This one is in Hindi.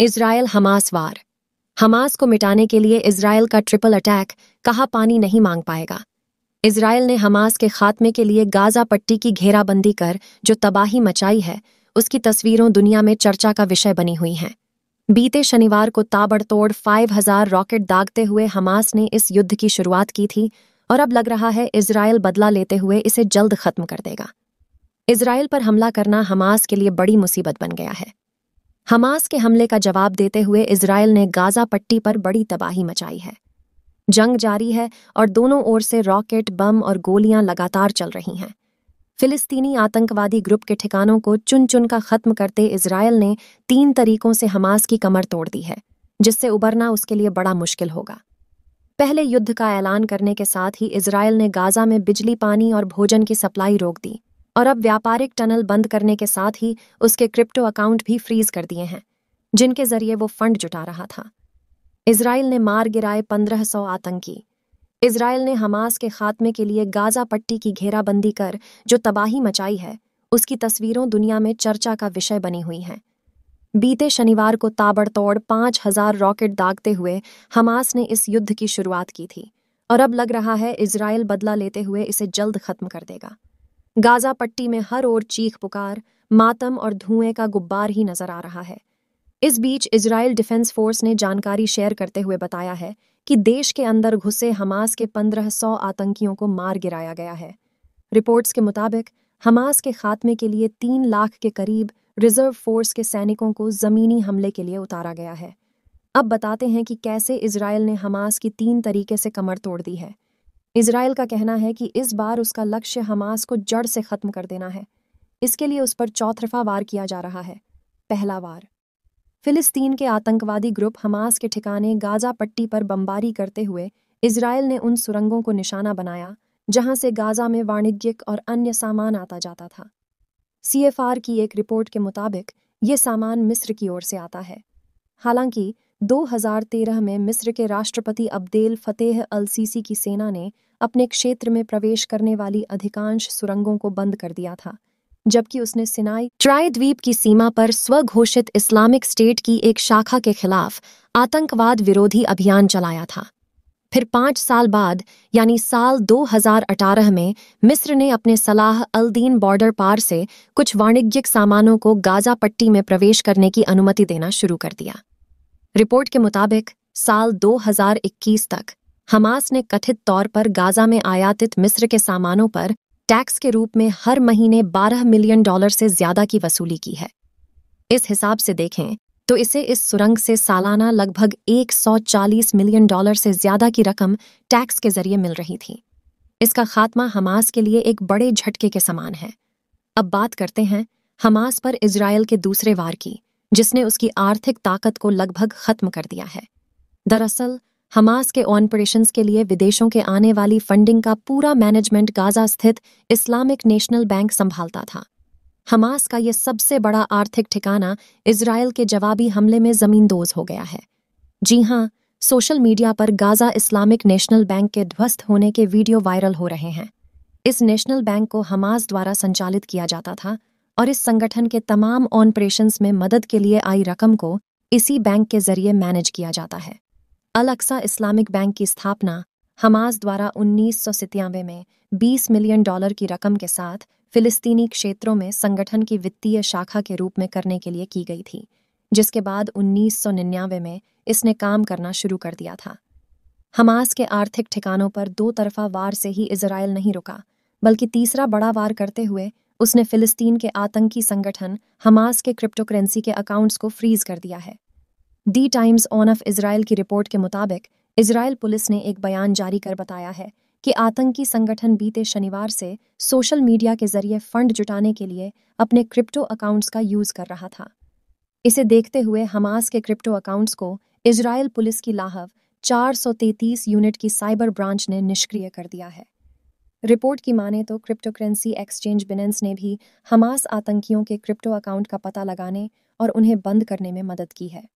इसराइल हमास वार हमास को मिटाने के लिए इसराइल का ट्रिपल अटैक कहा पानी नहीं मांग पाएगा इसराइल ने हमास के खात्मे के लिए गाजा पट्टी की घेराबंदी कर जो तबाही मचाई है उसकी तस्वीरों दुनिया में चर्चा का विषय बनी हुई हैं बीते शनिवार को ताबड़तोड़ 5000 रॉकेट दागते हुए हमास ने इस युद्ध की शुरुआत की थी और अब लग रहा है इसराइल बदला लेते हुए इसे जल्द खत्म कर देगा इसराइल पर हमला करना हमास के लिए बड़ी मुसीबत बन गया है हमास के हमले का जवाब देते हुए इसराइल ने गाजा पट्टी पर बड़ी तबाही मचाई है जंग जारी है और दोनों ओर से रॉकेट बम और गोलियां लगातार चल रही हैं फिलिस्तीनी आतंकवादी ग्रुप के ठिकानों को चुन चुन का खत्म करते इसराइल ने तीन तरीकों से हमास की कमर तोड़ दी है जिससे उबरना उसके लिए बड़ा मुश्किल होगा पहले युद्ध का ऐलान करने के साथ ही इसराइल ने गाजा में बिजली पानी और भोजन की सप्लाई रोक दी और अब व्यापारिक टनल बंद करने के साथ ही उसके क्रिप्टो अकाउंट भी फ्रीज कर दिए हैं जिनके जरिए वो फंड जुटा रहा था इसराइल ने मार गिराए 1500 आतंकी इसराइल ने हमास के खात्मे के लिए गाजा पट्टी की घेराबंदी कर जो तबाही मचाई है उसकी तस्वीरों दुनिया में चर्चा का विषय बनी हुई हैं बीते शनिवार को ताबड़तोड़ पांच हजार रॉकेट दागते हुए हमास ने इस युद्ध की शुरुआत की थी और अब लग रहा है इसराइल बदला लेते हुए इसे जल्द खत्म कर देगा गाजा पट्टी में हर ओर चीख पुकार मातम और धुएं का गुब्बार ही नजर आ रहा है इस बीच इसराइल डिफेंस फोर्स ने जानकारी शेयर करते हुए बताया है कि देश के अंदर घुसे हमास के 1500 आतंकियों को मार गिराया गया है रिपोर्ट्स के मुताबिक हमास के खात्मे के लिए तीन लाख के करीब रिजर्व फोर्स के सैनिकों को जमीनी हमले के लिए उतारा गया है अब बताते हैं कि कैसे इसराइल ने हमास की तीन तरीके से कमर तोड़ दी है इसराइल का कहना है कि इस बार उसका लक्ष्य हमास को जड़ से खत्म कर देना है इसके लिए उस पर चौथरफा वार किया जा रहा है पहला वार फिलिस्तीन के आतंकवादी ग्रुप हमास के ठिकाने गाजा पट्टी पर बमबारी करते हुए इसराइल ने उन सुरंगों को निशाना बनाया जहां से गाजा में वाणिज्यिक और अन्य सामान आता जाता था सीएफआर की एक रिपोर्ट के मुताबिक ये सामान मिस्र की ओर से आता है हालांकि 2013 में मिस्र के राष्ट्रपति अब्देल फतेह अल सीसी की सेना ने अपने क्षेत्र में प्रवेश करने वाली अधिकांश सुरंगों को बंद कर दिया था जबकि उसने सिनाई द्वीप की सीमा पर स्वघोषित इस्लामिक स्टेट की एक शाखा के खिलाफ आतंकवाद विरोधी अभियान चलाया था फिर पाँच साल बाद यानी साल 2018 में मिस्र ने अपने सलाह अल्दीन बॉर्डर पार से कुछ वाणिज्यिक सामानों को गाजा पट्टी में प्रवेश करने की अनुमति देना शुरू कर दिया रिपोर्ट के मुताबिक साल 2021 तक हमास ने कथित तौर पर गाजा में आयातित मिस्र के सामानों पर टैक्स के रूप में हर महीने 12 मिलियन डॉलर से ज्यादा की वसूली की है इस हिसाब से देखें तो इसे इस सुरंग से सालाना लगभग 140 मिलियन डॉलर से ज्यादा की रकम टैक्स के जरिए मिल रही थी इसका खात्मा हमास के लिए एक बड़े झटके के समान है अब बात करते हैं हमास पर इसराइल के दूसरे वार की जिसने उसकी आर्थिक ताकत को लगभग खत्म कर दिया है दरअसल हमास के ऑनपरेशन के लिए विदेशों के आने वाली फंडिंग का पूरा मैनेजमेंट गाजा स्थित इस्लामिक नेशनल बैंक संभालता था हमास का यह सबसे बड़ा आर्थिक ठिकाना इसराइल के जवाबी हमले में जमींदोज हो गया है जी हाँ सोशल मीडिया पर गाजा इस्लामिक नेशनल बैंक के ध्वस्त होने के वीडियो वायरल हो रहे हैं इस नेशनल बैंक को हमास द्वारा संचालित किया जाता था और इस संगठन के तमाम ऑनपरेशंस में मदद के लिए आई रकम को इसी बैंक के जरिए मैनेज किया जाता है अक्सा इस्लामिक बैंक की स्थापना हमास द्वारा उन्नीस में 20 मिलियन डॉलर की रकम के साथ फिलिस्तीनी क्षेत्रों में संगठन की वित्तीय शाखा के रूप में करने के लिए की गई थी जिसके बाद 1999 में इसने काम करना शुरू कर दिया था हमास के आर्थिक ठिकानों पर दो तरफा वार से ही इसराइल नहीं रुका बल्कि तीसरा बड़ा वार करते हुए उसने फिलिस्तीन के आतंकी संगठन हमास के क्रिप्टोकरेंसी के अकाउंट्स को फ्रीज कर दिया है the Times on of Israel की रिपोर्ट के मुताबिक इसराइल पुलिस ने एक बयान जारी कर बताया है कि आतंकी संगठन बीते शनिवार से सोशल मीडिया के जरिए फंड जुटाने के लिए अपने क्रिप्टो अकाउंट्स का यूज़ कर रहा था इसे देखते हुए हमास के क्रिप्टो अकाउंट्स को इसराइल पुलिस की लाहव 433 यूनिट की साइबर ब्रांच ने निष्क्रिय कर दिया है रिपोर्ट की माने तो क्रिप्टो करेंसी एक्सचेंज बिनेंस ने भी हमास आतंकियों के क्रिप्टो अकाउंट का पता लगाने और उन्हें बंद करने में मदद की है